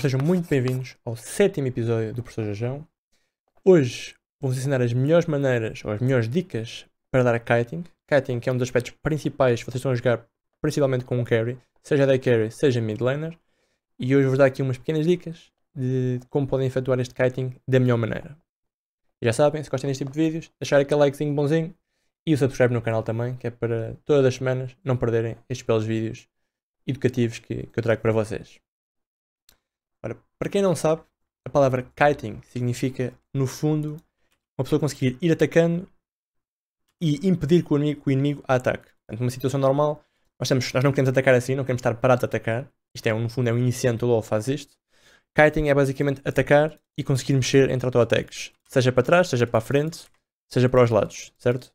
sejam muito bem-vindos ao sétimo episódio do Professor Jajão. Hoje vou-vos ensinar as melhores maneiras ou as melhores dicas para dar a kiting. Kiting que é um dos aspectos principais, que vocês estão a jogar principalmente com um carry, seja day carry, seja mid laner. E hoje vou-vos dar aqui umas pequenas dicas de como podem efetuar este kiting da melhor maneira. já sabem, se gostam deste tipo de vídeos, deixar aquele likezinho bonzinho e o subscribe no canal também, que é para todas as semanas não perderem estes belos vídeos educativos que, que eu trago para vocês. Para quem não sabe, a palavra kiting significa, no fundo, uma pessoa conseguir ir atacando e impedir que o inimigo, que o inimigo a ataque. Portanto, numa situação normal, nós, nós não queremos atacar assim, não queremos estar parados a atacar. Isto é, no fundo, é um iniciante do LoL faz isto. Kiting é basicamente atacar e conseguir mexer entre autoataques, seja para trás, seja para a frente, seja para os lados, certo?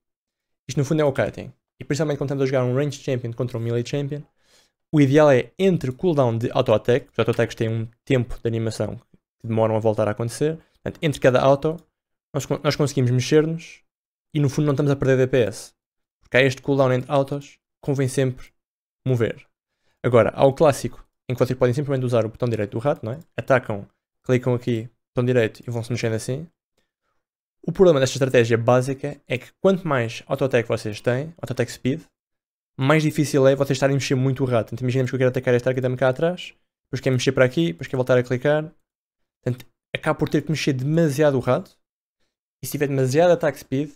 Isto no fundo é o kiting. E principalmente quando estamos a jogar um Range Champion contra um Melee Champion, o ideal é entre cooldown de auto-attack, os auto-attacks têm um tempo de animação que demoram a voltar a acontecer, portanto, entre cada auto nós, nós conseguimos mexer-nos e no fundo não estamos a perder DPS. Porque há este cooldown entre autos, convém sempre mover. Agora, há o clássico, em que vocês podem simplesmente usar o botão direito do rato, não é? Atacam, clicam aqui, botão direito e vão-se mexendo assim. O problema desta estratégia básica é que quanto mais auto-attack vocês têm, auto-attack speed, mais difícil é vocês estarem a mexer muito o rato. Então, imaginemos que eu quero atacar esta arquitetura cá atrás, depois quero mexer para aqui, depois quero voltar a clicar. Portanto, acabo por ter que mexer demasiado o rato. E se tiver demasiado attack speed,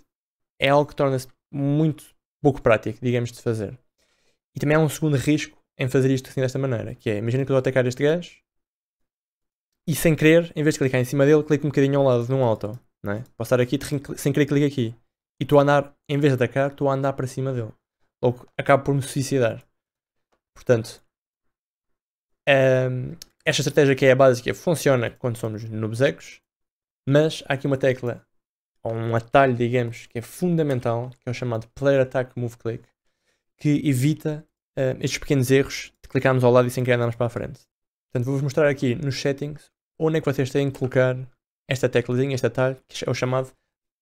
é algo que torna-se muito pouco prático, digamos, de fazer. E também há um segundo risco em fazer isto assim desta maneira, que é, imagina que eu vou atacar este gajo, e sem querer, em vez de clicar em cima dele, clico um bocadinho ao lado num auto, não é? Posso estar aqui, sem querer clico aqui. E estou a andar, em vez de atacar, estou a andar para cima dele logo acabo por me suicidar. Portanto, um, esta estratégia que é a básica funciona quando somos nubzecos, mas há aqui uma tecla, ou um atalho, digamos, que é fundamental, que é o chamado Player Attack Move Click, que evita estes pequenos erros de clicarmos ao lado e sem querer andarmos para a frente. Portanto, vou-vos mostrar aqui nos settings onde é que vocês têm que colocar esta teclazinha, este atalho, que é o chamado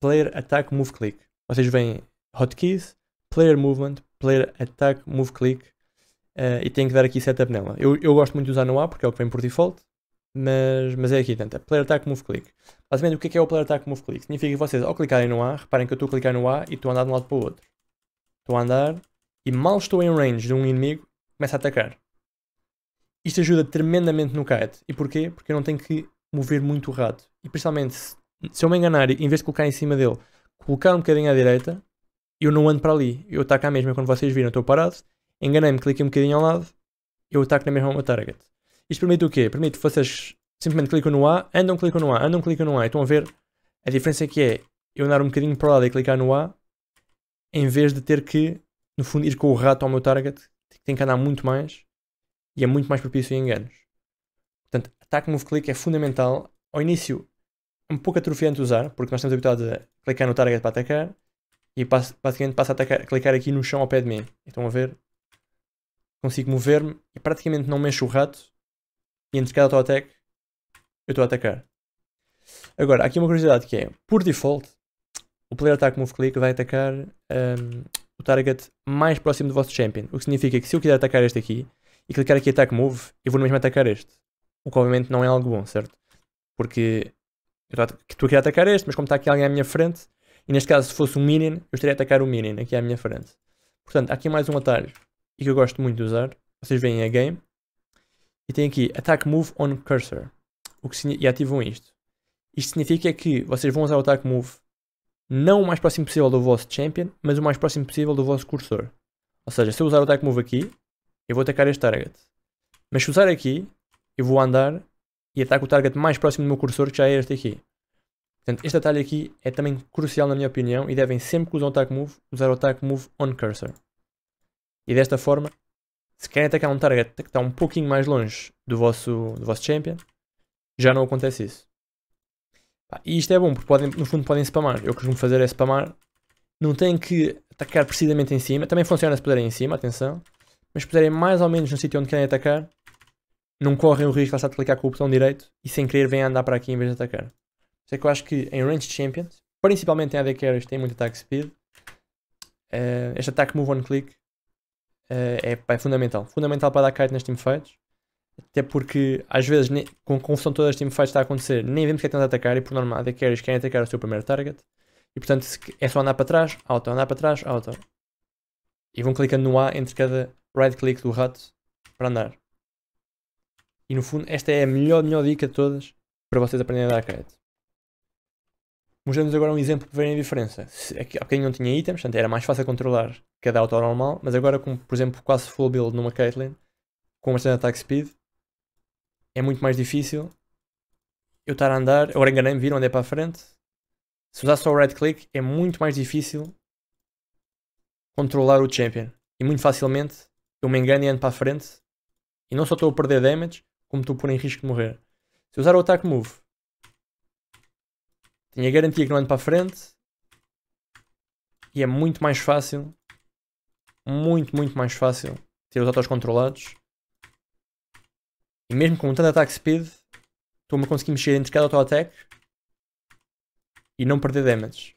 Player Attack Move Click. Vocês veem Hotkeys, Player Movement, player attack move click uh, e tenho que dar aqui setup nela. Eu, eu gosto muito de usar no A porque é o que vem por default, mas, mas é aqui tanta. É player attack move click. Basicamente o que é, que é o player attack move click? Significa que vocês ao clicarem no A, reparem que eu estou a clicar no A e estou a andar de um lado para o outro. Estou a andar e mal estou em range de um inimigo, começa a atacar. Isto ajuda tremendamente no kite. E porquê? Porque eu não tenho que mover muito o rato. E principalmente se eu me enganar, em vez de colocar em cima dele, colocar um bocadinho à direita, eu não ando para ali, eu ataco à mesma. Quando vocês viram, estou parado, enganei-me, cliquei um bocadinho ao lado, eu ataco na mesma uma target. Isto permite o quê? Permite que vocês simplesmente clicam no A, andam, clicam no A, andam, clicam no A. E estão a ver a diferença que é eu andar um bocadinho para lá e clicar no A, em vez de ter que, no fundo, ir com o rato ao meu target, que tem que andar muito mais e é muito mais propício a enganos. Portanto, ataque move click é fundamental. Ao início, um pouco atrofiante usar, porque nós estamos habituados a clicar no target para atacar, e basicamente passa a clicar aqui no chão ao pé de mim. Estão a ver? Consigo mover-me e praticamente não mexo o rato e entre cada auto-attack eu estou a atacar. Agora, aqui uma curiosidade que é, por default, o player attack move click vai atacar um, o target mais próximo do vosso champion. O que significa que se eu quiser atacar este aqui e clicar aqui attack move, eu vou mesmo atacar este. O que obviamente não é algo bom, certo? Porque eu estou a querer atacar este, mas como está aqui alguém à minha frente, e neste caso, se fosse um Minion, eu estaria a atacar o Minion aqui à minha frente. Portanto, há aqui mais um atalho e que eu gosto muito de usar. Vocês veem a game. E tem aqui Attack Move on Cursor. O que, e ativam isto. Isto significa que vocês vão usar o Attack Move não o mais próximo possível do vosso Champion, mas o mais próximo possível do vosso cursor. Ou seja, se eu usar o Attack Move aqui, eu vou atacar este target. Mas se usar aqui, eu vou andar e ataco o target mais próximo do meu cursor, que já é este aqui. Portanto, este atalho aqui é também crucial na minha opinião e devem sempre que usam o Attack Move, usar o Attack Move on Cursor. E desta forma, se querem atacar um target que está um pouquinho mais longe do vosso, do vosso champion, já não acontece isso. E isto é bom, porque podem, no fundo podem spamar. Eu costumo fazer é spamar. Não têm que atacar precisamente em cima. Também funciona se puderem em cima, atenção. Mas se puderem mais ou menos no sítio onde querem atacar, não correm o risco de estar a clicar com o botão direito e sem querer vêm andar para aqui em vez de atacar é que eu acho que em Range Champions, principalmente em AD Carries, tem muito ataque speed. Uh, este ataque move on click uh, é, é, fundamental. Fundamental para dar kite nas teamfights. Até porque às vezes, nem, com a confusão toda as teamfights está a acontecer, nem vemos quem é que a atacar e por norma AD Carries querem atacar o seu primeiro target. E portanto é só andar para trás, auto, andar para trás, auto. E vão clicando no A entre cada right click do rato para andar. E no fundo, esta é a melhor, melhor dica de todas para vocês aprenderem a dar kite. Mostramos agora um exemplo para verem a diferença. Se, aqui, é há bocadinho não tinha itens, portanto era mais fácil controlar cada auto normal, mas agora com, por exemplo, quase full build numa Caitlyn, com bastante attack speed, é muito mais difícil eu estar a andar, agora enganei-me, viram, andei para a frente. Se usar só o right click, é muito mais difícil controlar o champion. E muito facilmente eu me engano e ando para a frente. E não só estou a perder damage, como estou a pôr em risco de morrer. Se usar o attack move, tenho a garantia que não ando para a frente. E é muito mais fácil. Muito, muito mais fácil ter os autos controlados. E mesmo com tanto ataque speed, estou-me a conseguir mexer entre cada auto attack e não perder damage.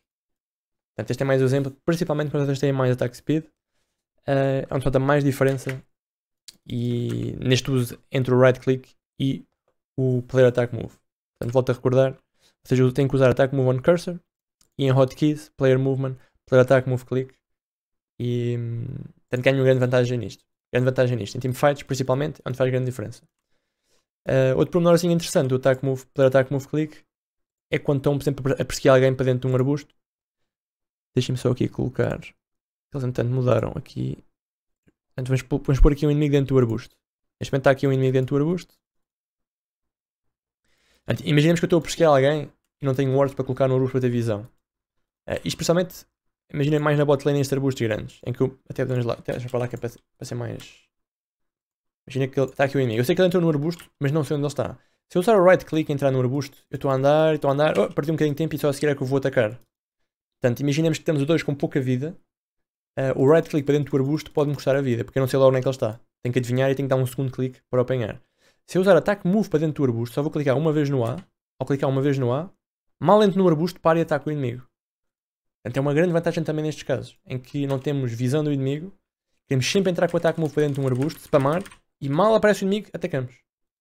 Portanto, este é mais um exemplo, principalmente quando vocês têm mais ataque speed, uh, onde falta mais diferença e neste uso entre o right click e o player attack move. Portanto, volto a recordar, seja, eu tenho que usar Attack Move on Cursor e em Hotkeys, Player Movement, Player Attack Move Click. E portanto hum, ganho uma grande vantagem nisto. Grande vantagem nisto. Em teamfights, principalmente, é onde faz grande diferença. Uh, outro pormenorzinho assim, interessante do Attack Move, Player Attack Move Click é quando estão, por exemplo, a perseguir alguém para dentro de um arbusto. Deixem-me só aqui colocar. Eles, entretanto, mudaram aqui. Portanto, vamos, pôr, vamos pôr aqui um inimigo dentro do arbusto. Neste momento está aqui um inimigo dentro do arbusto. imaginemos que eu estou a perseguir alguém e não tenho wards para colocar no arbusto para ter visão. Uh, e especialmente, imaginem mais na botlane estes arbustos grandes, em que eu até vamos lá, até, deixa falar que é para, para ser mais. Imagina que ele, está aqui o inimigo. Eu sei que ele entrou no arbusto, mas não sei onde ele está. Se eu usar o right click e entrar no arbusto, eu estou a andar, estou a andar, oh, perdi um bocadinho de tempo e só a seguir é que eu vou atacar. Portanto, imaginemos que temos os dois com pouca vida, Uh, o right click para dentro do arbusto pode-me custar a vida, porque eu não sei logo onde é que ele está. Tenho que adivinhar e tenho que dar um segundo clique para apanhar. Se eu usar attack move para dentro do arbusto, só vou clicar uma vez no A, ao clicar uma vez no A, Mal entro no arbusto, para e ataca o inimigo. Portanto, é uma grande vantagem também nestes casos, em que não temos visão do inimigo, queremos sempre entrar com o ataque move para dentro de um arbusto, spamar, e mal aparece o inimigo, atacamos.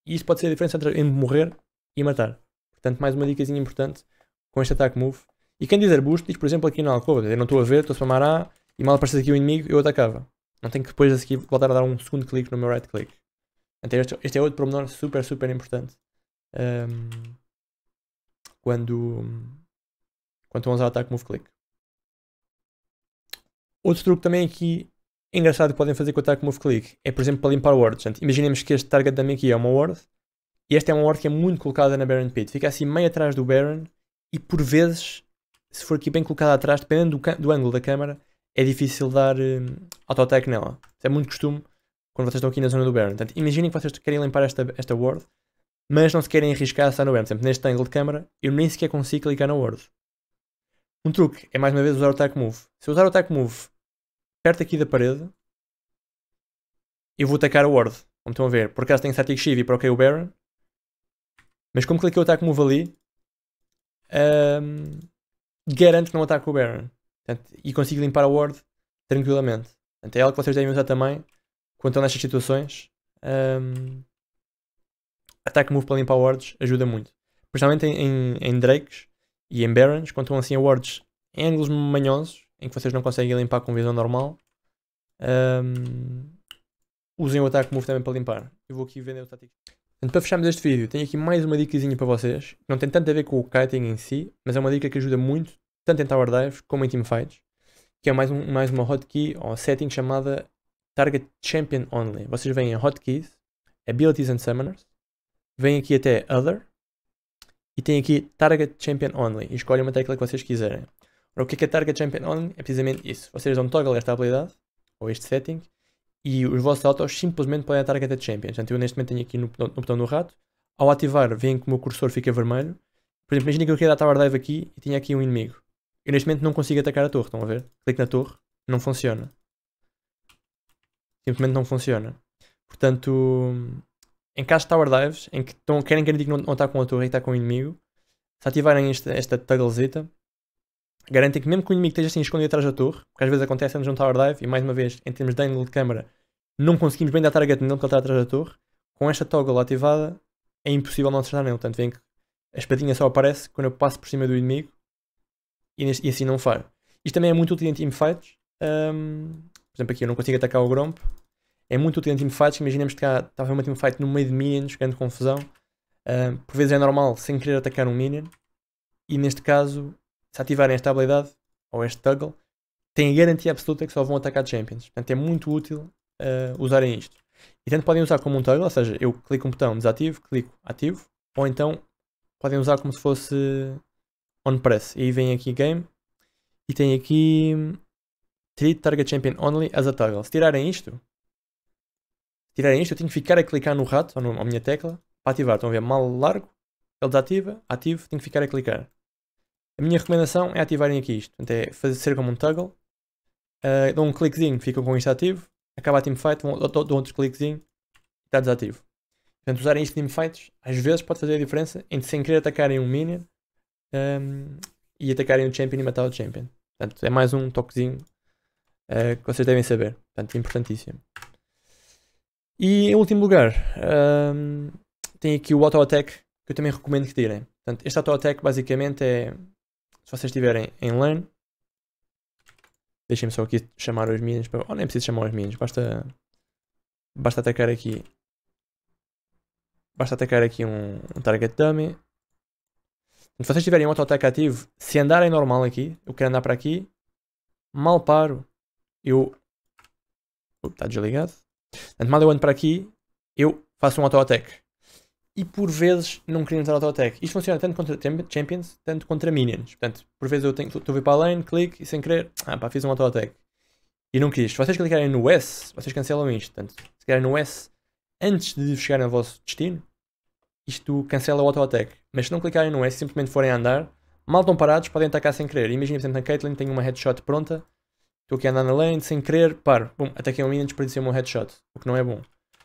E isso pode ser a diferença entre morrer e matar. Portanto, mais uma dicasinha importante com este ataque move. E quem diz arbusto, diz por exemplo aqui na alcova, eu não estou a ver, estou a spamar A, e mal aparece aqui o inimigo, eu atacava. Não tenho que depois aqui voltar a dar um segundo clique no meu right click. Então, este, este é outro pormenor super, super importante. Um, quando, quando estão a usar ataque move click. Outro truque também aqui engraçado que podem fazer com o ataque move click é, por exemplo, para limpar wards. Portanto, imaginemos que este target também aqui é uma word e esta é uma word que é muito colocada na Baron Pit. Fica assim meio atrás do Baron e por vezes, se for aqui bem colocada atrás, dependendo do, do ângulo da câmera, é difícil dar um, auto-attack nela. Isso é muito costume quando vocês estão aqui na zona do Baron. Portanto, imaginem que vocês querem limpar esta, esta word mas não se querem arriscar a estar no Word. Por exemplo, neste ângulo de câmera, eu nem sequer consigo clicar no Word. Um truque é mais uma vez usar o attack Move. Se eu usar o attack Move perto aqui da parede, eu vou atacar o Word. Como estão a ver, por acaso tenho Static Shift e proquei é o Baron, mas como cliquei o Attack Move ali, um, garanto que não ataca o Baron. Portanto, e consigo limpar a Word tranquilamente. Portanto, é algo que vocês devem usar também quando estão nestas situações. Um, attack move para limpar wards ajuda muito. Principalmente em, em, em drakes e em barons, quando estão assim a wards em ângulos manhosos, em que vocês não conseguem limpar com visão normal. Um, usem o attack move também para limpar. Eu vou aqui vender o tático. para fecharmos este vídeo, tenho aqui mais uma dicasinha para vocês. Não tem tanto a ver com o kiting em si, mas é uma dica que ajuda muito, tanto em tower dives como em teamfights, que é mais, um, mais uma hotkey ou setting chamada Target Champion Only. Vocês veem em hotkeys, Abilities and Summoners, Vem aqui até Other. E tem aqui Target Champion Only. E escolhem uma tecla que vocês quiserem. Ora, o que é, que é Target Champion Only? É precisamente isso. Vocês vão toggle esta habilidade, ou este setting, e os vossos autos simplesmente podem Target Champion. Portanto, eu neste momento tenho aqui no, no, no botão do rato. Ao ativar, veem que o meu cursor fica vermelho. Por exemplo, imagina que eu queria dar Tower Dive aqui e tinha aqui um inimigo. Eu neste momento não consigo atacar a torre, estão a ver? clique na torre, não funciona. Simplesmente não funciona. Portanto, em casos de Tower Dives, em que querem garantir que não, não está com a torre e está com o inimigo, se ativarem esta, esta togglezita, garantem que mesmo que o inimigo esteja assim escondido atrás da torre, porque às vezes acontece antes de um Tower Dive, e mais uma vez, em termos de ângulo de câmara, não conseguimos bem dar target nele porque ele está atrás da torre, com esta toggle ativada, é impossível não acertar nele. Portanto, vem que a espadinha só aparece quando eu passo por cima do inimigo, e, neste, e assim não faro. Isto também é muito útil em teamfights. Um, por exemplo, aqui eu não consigo atacar o Gromp, é muito útil em teamfights. Imaginemos que há, estava uma teamfight no meio de minions, grande confusão. Uh, por vezes é normal sem querer atacar um minion. E neste caso, se ativarem esta habilidade, ou este toggle, têm a garantia absoluta que só vão atacar champions. Portanto, é muito útil uh, usarem isto. E tanto podem usar como um toggle, ou seja, eu clico um botão desativo, clico ativo, ou então podem usar como se fosse on press. E aí vem aqui game e tem aqui hum, treat target champion only as a toggle. Se tirarem isto, tirarem isto, eu tenho que ficar a clicar no rato, ou na minha tecla, para ativar. Estão a ver? Mal largo, ele desativa, ativo, tenho que ficar a clicar. A minha recomendação é ativarem aqui isto. Portanto, é fazer ser como um toggle. Uh, ah, dão um cliquezinho, ficam com isto ativo. Acaba a teamfight, dão, dão outro cliquezinho está desativo. Portanto, usarem isto em teamfights, às vezes pode fazer a diferença entre sem querer atacarem um minion um, e atacarem o um champion e matar o champion. Portanto, é mais um toquezinho uh, que vocês devem saber. Portanto, é importantíssimo. E em último lugar, um, tem aqui o Auto Attack, que eu também recomendo que tirem. Portanto, este Auto Attack basicamente é, se vocês estiverem em lane, deixem-me só aqui chamar os minions, para, ou oh, nem preciso chamar os minions, basta, basta atacar aqui, basta atacar aqui um, um target dummy. Se vocês tiverem um auto Attack ativo, se andarem normal aqui, eu quero andar para aqui, mal paro, eu... está desligado. Portanto, mal eu ando para aqui, eu faço um auto-attack. E por vezes não queria entrar auto-attack. Isto funciona tanto contra champions, tanto contra minions. Portanto, por vezes eu tenho, estou a vir para a lane, clique e sem querer, ah pá, fiz um auto-attack. E não quis. Se vocês clicarem no S, vocês cancelam isto. Portanto, se clicarem no S antes de chegarem ao vosso destino, isto cancela o auto-attack. Mas se não clicarem no S, simplesmente forem a andar, mal estão parados, podem atacar sem querer. Imaginem, por exemplo, a Caitlyn tem uma headshot pronta Estou aqui a andar na lane sem querer, paro, bum, ataquei um minion e desperdicei um headshot, o que não é bom.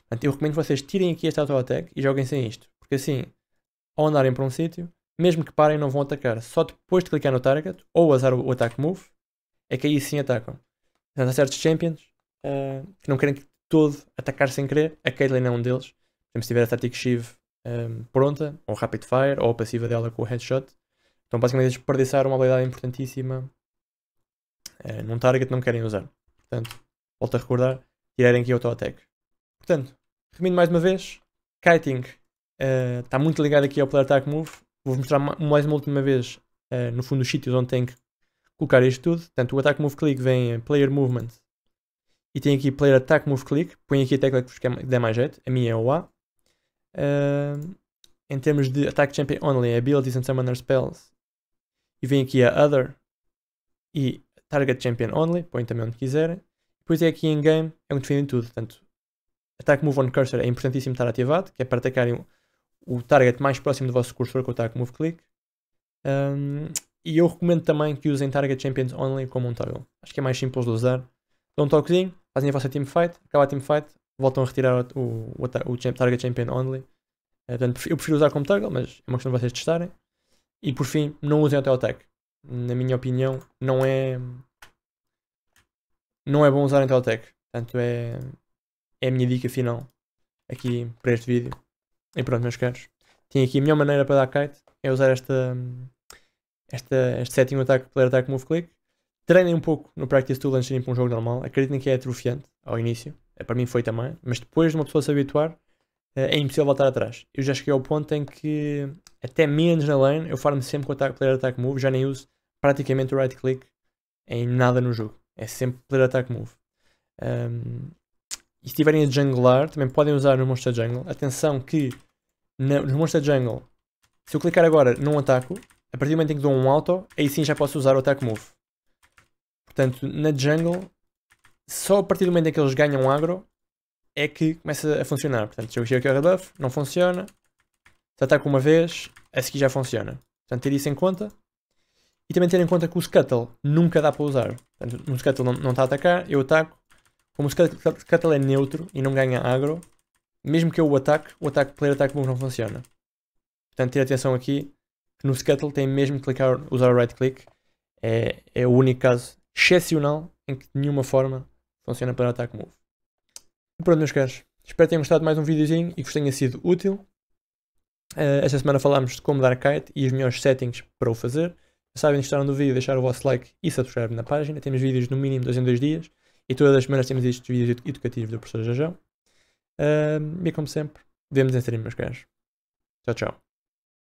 Portanto, eu recomendo que vocês tirem aqui esta auto-attack e joguem sem isto, porque assim, ao andarem para um sítio, mesmo que parem não vão atacar, só depois de clicar no target, ou usar o attack move, é que aí sim atacam. Portanto, há certos champions uh, que não querem que todo atacar sem querer, a Caitlyn é um deles. se tiver a Static Shiv um, ehm, pronta, ou Rapid Fire, ou a passiva dela com o headshot, então basicamente desperdiçar uma habilidade importantíssima eh, num target não querem usar. Portanto, volto a recordar, tirarem aqui auto-attack. Portanto, remindo mais uma vez, kiting eh, está uh, muito ligado aqui ao player attack move. Vou-vos mostrar mais uma última vez, uh, no fundo, os sítios onde tem que colocar isto tudo. Portanto, o attack move click vem em player movement e tem aqui player attack move click. Põe aqui a tecla que vos der mais jeito, a minha é o A. Uh, em termos de attack champion only, abilities and summoner spells, e vem aqui a other e Target Champion Only, põem também onde quiserem. Depois é aqui em Game, é onde defendem tudo. Portanto, Attack Move on Cursor é importantíssimo estar ativado, que é para atacarem o target mais próximo do vosso cursor com o Attack Move Click. Um, e eu recomendo também que usem Target Champions Only como um toggle. Acho que é mais simples de usar. Dão um toquezinho, fazem a vossa teamfight, acaba a teamfight, voltam a retirar o, o, o, o Target Champion Only. Eh, portanto, eu prefiro usar como toggle, mas é uma questão de vocês testarem. E por fim, não usem o Auto Attack na minha opinião, não é. Não é bom usar em Teltec. Portanto, é, é a minha dica final aqui para este vídeo. E pronto, meus caros. Tinha aqui a melhor maneira para dar kite é usar esta, esta, este setting do ataque, player attack move click. Treinem um pouco no practice tool antes de ir para um jogo normal. Acreditem que é atrofiante ao início. É, para mim foi também. Mas depois de uma pessoa se habituar, eh, é impossível voltar atrás. Eu já cheguei ao ponto em que, até menos na lane, eu farmo sempre com o ataque, player attack move. Já nem uso praticamente o right click em nada no jogo. É sempre player attack move. Um, e se tiverem a junglar, também podem usar no Monster Jungle. Atenção que no, Monster Jungle, se eu clicar agora num ataco, a partir do momento em que dou um auto, aí sim já posso usar o attack move. Portanto, na jungle, só a partir do momento em que eles ganham agro, é que começa a funcionar. Portanto, se eu chego aqui ao rebuff, não funciona. Se ataco uma vez, a seguir já funciona. Portanto, ter isso em conta. E também ter em conta que o scuttle nunca dá para usar. Portanto, um scuttle não, está a atacar, eu ataco. Como o scuttle é neutro e não ganha agro, mesmo que eu o ataque, o ataque player ataque move não funciona. Portanto, ter atenção aqui, que no scuttle tem mesmo que clicar, usar o right click. É, é o único caso excepcional em que de nenhuma forma funciona para ataque move. E pronto, meus caros. Espero que tenham gostado de mais um videozinho e que vos tenha sido útil. Uh, esta semana falámos de como dar kite e os melhores settings para o fazer. Já sabem, gostaram do vídeo, deixar o vosso like e subscreve na página. Temos vídeos no mínimo dois em dois dias e todas as semanas temos estes vídeos educativos do professor Jajão. Uh, e como sempre, vemos em stream, meus caros. Tchau, tchau.